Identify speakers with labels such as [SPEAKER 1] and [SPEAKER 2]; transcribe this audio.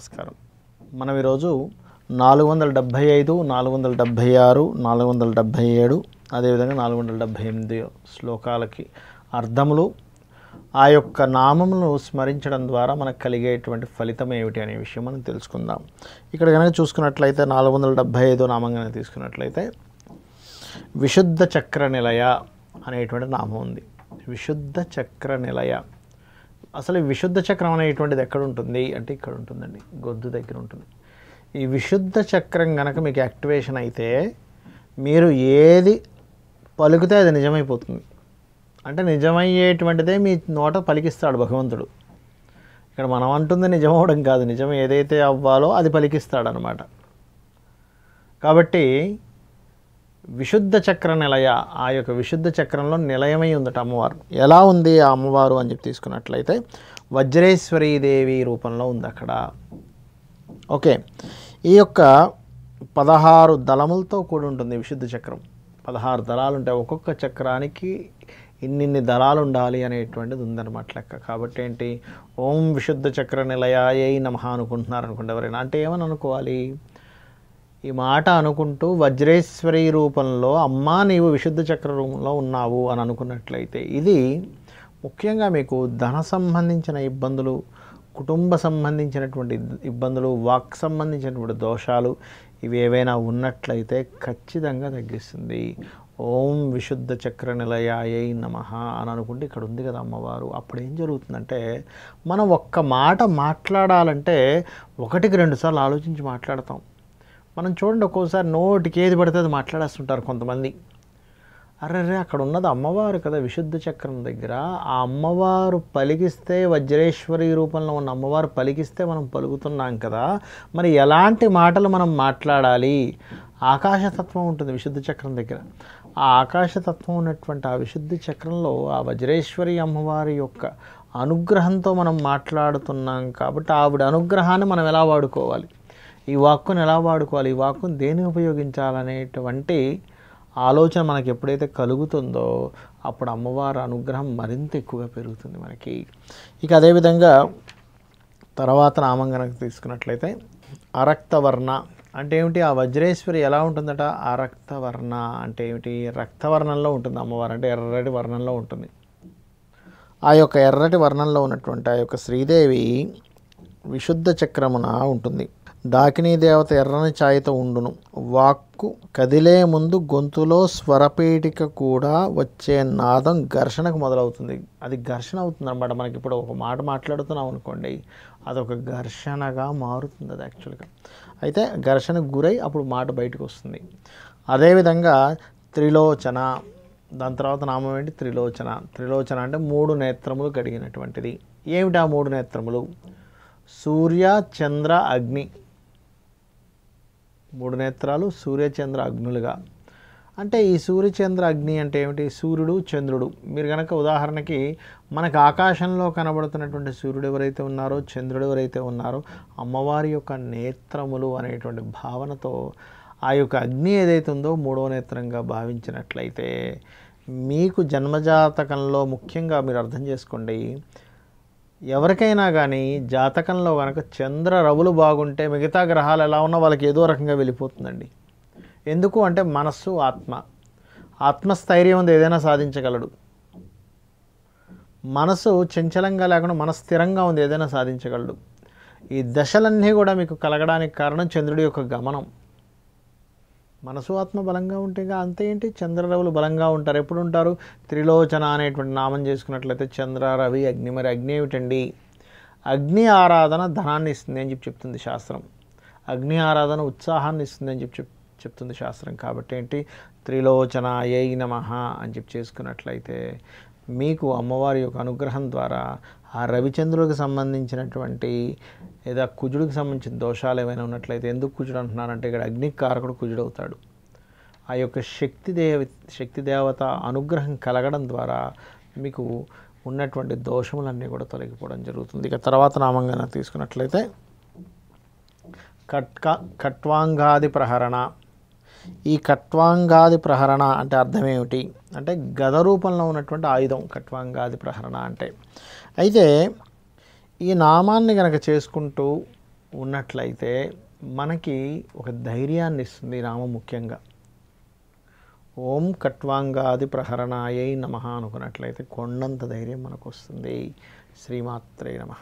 [SPEAKER 1] నమస్కారం మనం ఈరోజు నాలుగు వందల డెబ్భై ఐదు నాలుగు వందల డెబ్భై ఆరు నాలుగు వందల డెబ్భై ఏడు అదేవిధంగా నాలుగు వందల డెబ్భై ఎనిమిది శ్లోకాలకి అర్థములు ఆ యొక్క నామమును స్మరించడం ద్వారా మనకు కలిగేటువంటి ఫలితం ఏమిటి అనే విషయం మనం తెలుసుకుందాం ఇక్కడ కనుక చూసుకున్నట్లయితే నాలుగు వందల డెబ్భై ఐదో నామం కనుక తీసుకున్నట్లయితే విశుద్ధ చక్ర నిలయ అనేటువంటి నామం ఉంది విశుద్ధ చక్ర నిలయ అసలు విశుద్ధ చక్రం అనేటువంటిది ఎక్కడ ఉంటుంది అంటే ఇక్కడ ఉంటుందండి గొద్దు దగ్గర ఉంటుంది ఈ విశుద్ధ చక్రం కనుక మీకు యాక్టివేషన్ అయితే మీరు ఏది పలుకుతే అది నిజమైపోతుంది అంటే నిజమయ్యేటువంటిదే మీ నోట పలికిస్తాడు భగవంతుడు ఇక్కడ మనం అంటుంది నిజమవడం కాదు నిజం ఏదైతే అవ్వాలో అది పలికిస్తాడనమాట కాబట్టి విశుద్ధ చక్ర నిలయ ఆ యొక్క విశుద్ధ చక్రంలో నిలయమై ఉందట అమ్మవారు ఎలా ఉంది ఆ అమ్మవారు అని చెప్పి తీసుకున్నట్లయితే వజ్రేశ్వరీ దేవి రూపంలో ఉంది అక్కడ ఓకే ఈ యొక్క పదహారు దళములతో కూడి ఉంటుంది విశుద్ధ చక్రం పదహారు దళాలు ఉంటాయి ఒక్కొక్క చక్రానికి ఇన్నిన్ని దళాలు ఉండాలి అనేటువంటిది ఉందన్నమాట లెక్క కాబట్టి ఏంటి ఓం విశుద్ధ చక్ర ఏ నమ అనుకుంటున్నారు అనుకుంటే ఎవరైనా అంటే ఏమని అనుకోవాలి ఈ మాట అనుకుంటూ వజ్రేశ్వరి రూపంలో అమ్మ నీవు విశుద్ధ చక్ర రూపంలో ఉన్నావు అని అనుకున్నట్లయితే ఇది ముఖ్యంగా మీకు ధన సంబంధించిన ఇబ్బందులు కుటుంబ సంబంధించినటువంటి ఇబ్బందులు వాక్ సంబంధించినటువంటి దోషాలు ఇవి ఏవైనా ఉన్నట్లయితే ఖచ్చితంగా తగ్గిస్తుంది ఓం విశుద్ధ చక్ర నిలయాయై నమ అని అనుకుంటే ఇక్కడ ఉంది కదా అమ్మవారు అప్పుడు ఏం జరుగుతుందంటే మనం ఒక్క మాట మాట్లాడాలంటే ఒకటికి రెండుసార్లు ఆలోచించి మాట్లాడతాం మనం చూడండి ఒక్కోసారి నోటికి ఏది పడితే అది మాట్లాడేస్తుంటారు కొంతమంది అర్రర్రే అక్కడ ఉన్నది అమ్మవారు కదా విశుద్ధ చక్రం దగ్గర ఆ అమ్మవారు పలికిస్తే వజ్రేశ్వరి రూపంలో ఉన్న అమ్మవారు పలికిస్తే మనం పలుకుతున్నాం కదా మరి ఎలాంటి మాటలు మనం మాట్లాడాలి ఆకాశతత్వం ఉంటుంది విశుద్ధ చక్రం దగ్గర ఆ ఆకాశతత్వం ఉన్నటువంటి ఆ విశుద్ధ చక్రంలో ఆ వజ్రేశ్వరి అమ్మవారి యొక్క అనుగ్రహంతో మనం మాట్లాడుతున్నాం కాబట్టి ఆవిడ అనుగ్రహాన్ని మనం ఎలా వాడుకోవాలి ఈ వాక్కును ఎలా వాడుకోవాలి ఈ వాక్కును దేనికి ఉపయోగించాలనేటువంటి ఆలోచన మనకి ఎప్పుడైతే కలుగుతుందో అప్పుడు అమ్మవారి అనుగ్రహం మరింత ఎక్కువగా పెరుగుతుంది మనకి ఇక అదేవిధంగా తర్వాత నామంగనకు తీసుకున్నట్లయితే అరక్తవర్ణ అంటే ఏమిటి ఆ వజ్రేశ్వరి ఎలా ఉంటుందట అరక్తవర్ణ అంటే ఏమిటి రక్తవర్ణంలో ఉంటుంది అమ్మవారు అంటే ఎర్రటి వర్ణంలో ఉంటుంది ఆ యొక్క ఎర్రటి వర్ణంలో ఉన్నటువంటి ఆ యొక్క శ్రీదేవి విశుద్ధ చక్రమున ఉంటుంది దాకినీ దేవత ఎర్రని ఛాయతో ఉండును వాక్కు కదిలే ముందు గొంతులో స్వరపేటిక కూడా వచ్చే నాదం ఘర్షణకు మొదలవుతుంది అది ఘర్షణ అవుతుంది అనమాట మనకి ఇప్పుడు ఒక మాట మాట్లాడుతున్నాం అనుకోండి అదొక ఘర్షణగా మారుతుంది అది యాక్చువల్గా అయితే ఘర్షణకు గురై అప్పుడు మాట బయటకు వస్తుంది అదేవిధంగా త్రిలోచన దాని తర్వాత నామం ఏంటి త్రిలోచన త్రిలోచన అంటే మూడు నేత్రములు కడిగినటువంటిది ఏమిటి ఆ మూడు నేత్రములు సూర్య చంద్ర అగ్ని మూడు నేత్రాలు సూర్యచంద్ర అగ్నులుగా అంటే ఈ సూర్యచంద్ర అగ్ని అంటే ఏమిటి సూర్యుడు చంద్రుడు మీరు కనుక ఉదాహరణకి మనకు ఆకాశంలో కనబడుతున్నటువంటి సూర్యుడు ఎవరైతే ఉన్నారో చంద్రుడు ఎవరైతే ఉన్నారో అమ్మవారి యొక్క నేత్రములు అనేటువంటి భావనతో ఆ యొక్క అగ్ని ఏదైతే ఉందో మూడో నేత్రంగా భావించినట్లయితే మీకు జన్మజాతకంలో ముఖ్యంగా మీరు అర్థం చేసుకోండి ఎవరికైనా కానీ జాతకంలో కనుక చంద్ర రవులు బాగుంటే మిగతా గ్రహాలు ఎలా ఉన్నా వాళ్ళకి ఏదో రకంగా వెళ్ళిపోతుందండి ఎందుకు అంటే మనస్సు ఆత్మ ఆత్మస్థైర్యం ఉంది ఏదైనా సాధించగలడు మనసు చంచలంగా లేకుండా మన స్థిరంగా ఉంది ఏదైనా సాధించగలడు ఈ దశలన్నీ కూడా మీకు కలగడానికి కారణం చంద్రుడి యొక్క గమనం మనసు ఆత్మ బలంగా ఉంటే అంతే ఏంటి చంద్రరవులు బలంగా ఉంటారు ఎప్పుడు ఉంటారు త్రిలోచన అనేటువంటి నామం చేసుకున్నట్లయితే చంద్ర రవి అగ్ని మరి అగ్ని ఏమిటండి అగ్ని ఆరాధన ధనాన్ని ఇస్తుంది అని చెప్పి చెప్తుంది శాస్త్రం అగ్ని ఆరాధన ఉత్సాహాన్ని ఇస్తుంది అని చెప్పి చెప్తుంది చెప్తుంది శాస్త్రం కాబట్టి ఏంటి త్రిలోచన ఏ నమః అని చెప్పి చేసుకున్నట్లయితే మీకు అమ్మవారి యొక్క అనుగ్రహం ద్వారా ఆ రవిచంద్రుడికి సంబంధించినటువంటి లేదా కుజుడికి సంబంధించిన దోషాలు ఏమైనా ఉన్నట్లయితే ఎందుకు కుజుడు అంటున్నారంటే ఇక్కడ అగ్ని కుజుడు అవుతాడు ఆ యొక్క శక్తి దేవ శక్తి దేవత అనుగ్రహం కలగడం ద్వారా మీకు ఉన్నటువంటి దోషములన్నీ కూడా తొలగిపోవడం జరుగుతుంది ఇక తర్వాత నామంగా తీసుకున్నట్లయితే కట్క కట్వాంగాది ప్రహరణ ఈ కట్వాంగాది ప్రహరణ అంటే అర్థం ఏమిటి అంటే గద రూపంలో ఉన్నటువంటి ఆయుధం కట్వాంగాది ప్రహరణ అంటే అయితే ఈ నామాన్ని కనుక చేసుకుంటూ ఉన్నట్లయితే మనకి ఒక ధైర్యాన్ని ఇస్తుంది నామం ముఖ్యంగా ఓం కట్వాంగాది ప్రహరణాయ నమ అనుకున్నట్లయితే కొండంత ధైర్యం మనకు వస్తుంది శ్రీమాత్రే నమ